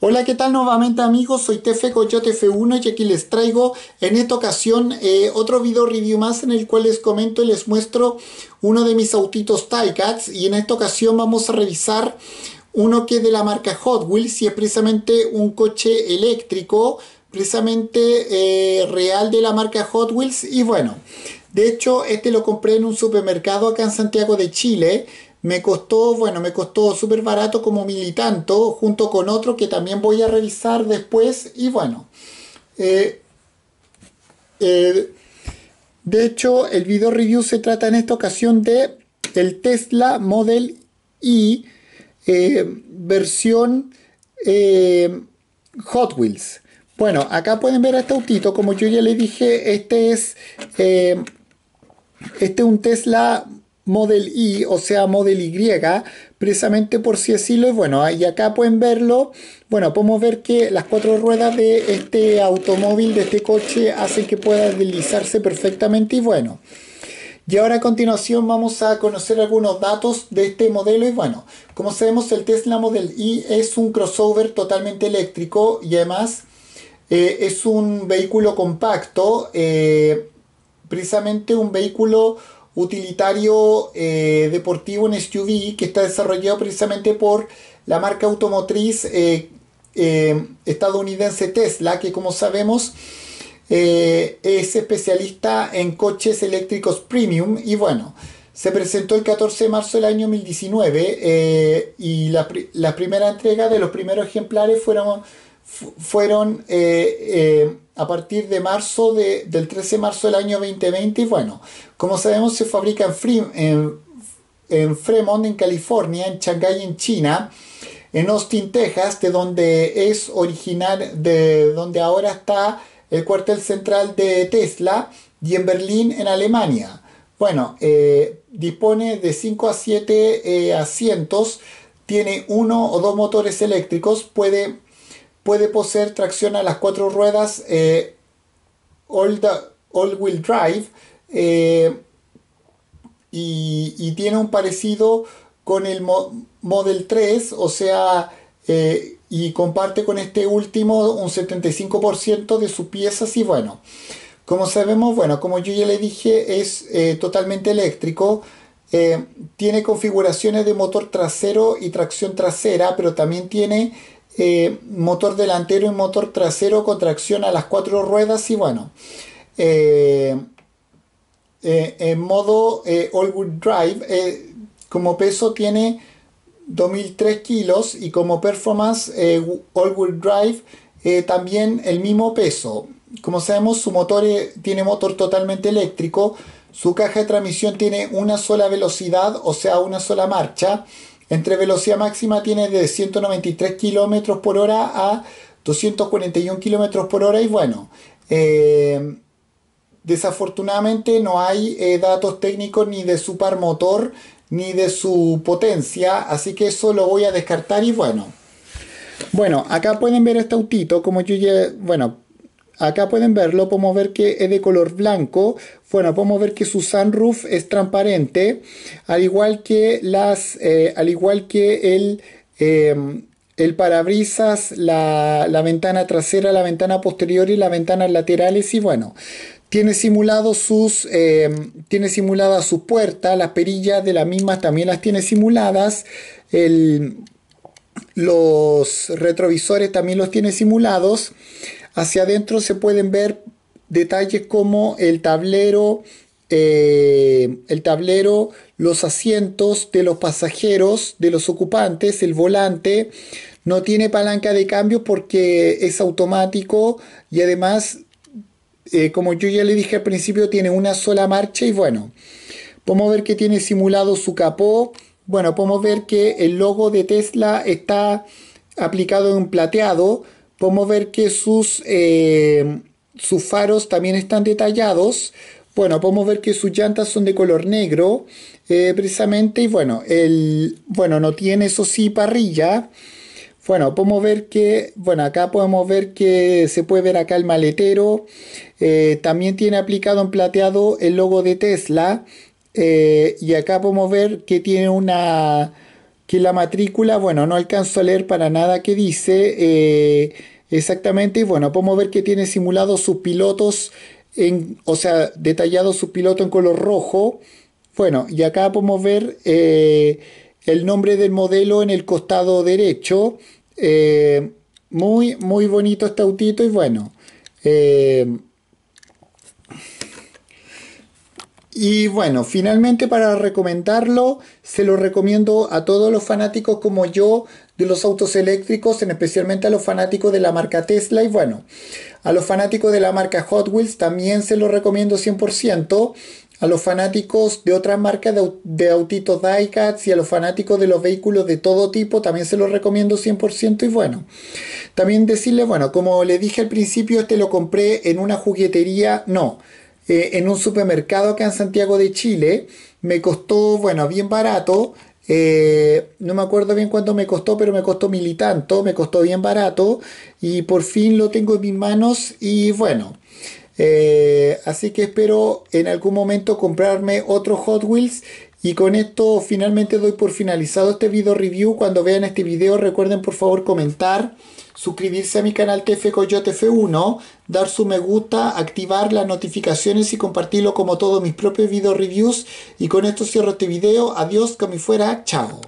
Hola, ¿qué tal nuevamente amigos? Soy Tefe Coyote f 1 y aquí les traigo en esta ocasión eh, otro video review más en el cual les comento y les muestro uno de mis autitos Ticats y en esta ocasión vamos a revisar uno que es de la marca Hot Wheels y es precisamente un coche eléctrico precisamente eh, real de la marca Hot Wheels y bueno de hecho este lo compré en un supermercado acá en Santiago de Chile me costó, bueno, me costó súper barato como militante, junto con otro que también voy a revisar después. Y bueno, eh, eh, de hecho, el video review se trata en esta ocasión de Tesla Model Y eh, versión Hot Wheels. Bueno, acá pueden ver a este autito, como yo ya le dije, este es este es un Tesla Model Y, o sea, Model Y, precisamente por si decirlo. es, bueno, y acá pueden verlo. Bueno, podemos ver que las cuatro ruedas de este automóvil, de este coche, hacen que pueda deslizarse perfectamente. Y bueno. Y ahora a continuación vamos a conocer algunos datos de este modelo y bueno, como sabemos el Tesla Model Y es un crossover totalmente eléctrico y además eh, es un vehículo compacto, eh, precisamente un vehículo utilitario eh, deportivo en SUV que está desarrollado precisamente por la marca automotriz eh, eh, estadounidense Tesla, que como sabemos es especialista en coches eléctricos premium y bueno. Se presentó el 14 de marzo del año 2019 y la, la, primera entrega de los primeros ejemplares fueron, fueron a partir de marzo del 13 de marzo del año 2020. Y bueno, como sabemos, se fabrica en, en, Fremont, en California, en Shanghai, en China, en Austin, Texas, de donde es original, de donde ahora está el cuartel central de Tesla, y en Berlín, en Alemania. Bueno, eh, dispone de 5 a 7 eh, asientos, tiene uno o dos motores eléctricos, puede puede poseer tracción a las cuatro ruedas eh, all, Wheel Drive eh, y, tiene un parecido con el Model 3, o sea, eh, y comparte con este último un 75% de sus piezas y bueno, como sabemos, bueno, como yo ya le dije, es totalmente eléctrico. tiene configuraciones de motor trasero y tracción trasera, pero también tiene eh, motor delantero y motor trasero con tracción a las cuatro ruedas y bueno, eh, eh, en modo all-wheel drive como peso tiene 2003 kilos y como performance all-wheel drive también el mismo peso. Como sabemos su motor tiene motor totalmente eléctrico, su caja de transmisión tiene una sola velocidad, o sea, una sola marcha. Entre velocidad máxima tiene de 193 km por hora a 241 km por hora y bueno, eh, desafortunadamente no hay eh, datos técnicos ni de su par motor ni de su potencia, así que eso lo voy a descartar y bueno. Bueno, acá pueden ver este autito, como yo ya, bueno, Acá pueden verlo, podemos ver que es de color blanco. Bueno, podemos ver que su sunroof es transparente, al igual que, las, eh, al igual que el, em, el parabrisas, la, ventana trasera, la ventana posterior y las ventanas laterales. Y bueno, tiene simulado sus em, tiene simuladas sus puertas las perillas de las mismas también las tiene simuladas los retrovisores también los tiene simulados Hacia adentro se pueden ver detalles como el tablero, eh, el tablero, los asientos de los pasajeros, de los ocupantes, el volante. No tiene palanca de cambio porque es automático y además, eh, como yo ya le dije al principio, tiene una sola marcha y bueno, podemos ver que tiene simulado su capó. Bueno, podemos ver que el logo de Tesla está aplicado en plateado Podemos ver que sus, eh, sus faros también están detallados. Bueno, podemos ver que sus llantas son de color negro, eh, precisamente. Y bueno, el, bueno, no tiene eso sí parrilla. Bueno, podemos ver que, bueno, acá podemos ver que se puede ver acá el maletero. Eh, también tiene aplicado en plateado el logo de Tesla. y acá podemos ver que tiene una, que la matrícula, bueno, no alcanzo a leer para nada que dice eh, exactamente, y bueno, podemos ver que tiene simulado sus pilotos, en, o sea, detallado su piloto en color rojo, bueno, y acá podemos ver eh, el nombre del modelo en el costado derecho, eh, muy, muy bonito este autito, y bueno, Y bueno, finalmente para recomendarlo, se lo recomiendo a todos los fanáticos como yo de los autos eléctricos, en especialmente a los fanáticos de la marca Tesla y bueno, a los fanáticos de la marca Hot Wheels también se lo recomiendo 100%, a los fanáticos de otras marcas de, de autitos diecats y a los fanáticos de los vehículos de todo tipo también se los recomiendo 100% y bueno, también decirle, bueno, como le dije al principio, este lo compré en una juguetería, no, eh, en un supermercado acá en Santiago de Chile. Me costó, bueno, bien barato. Eh, no me acuerdo bien cuánto me costó, pero me costó mil y tanto, me costó bien barato y por fin lo tengo en mis manos y bueno. Eh, así que espero en algún momento comprarme otro Hot Wheels y con esto finalmente doy por finalizado este video review. Cuando vean este video recuerden por favor comentar, suscribirse a mi canal TF 1 dar su me gusta, activar las notificaciones y compartirlo como todos mis propios video reviews. Y con esto cierro este video. Adiós, como fuera. Chao.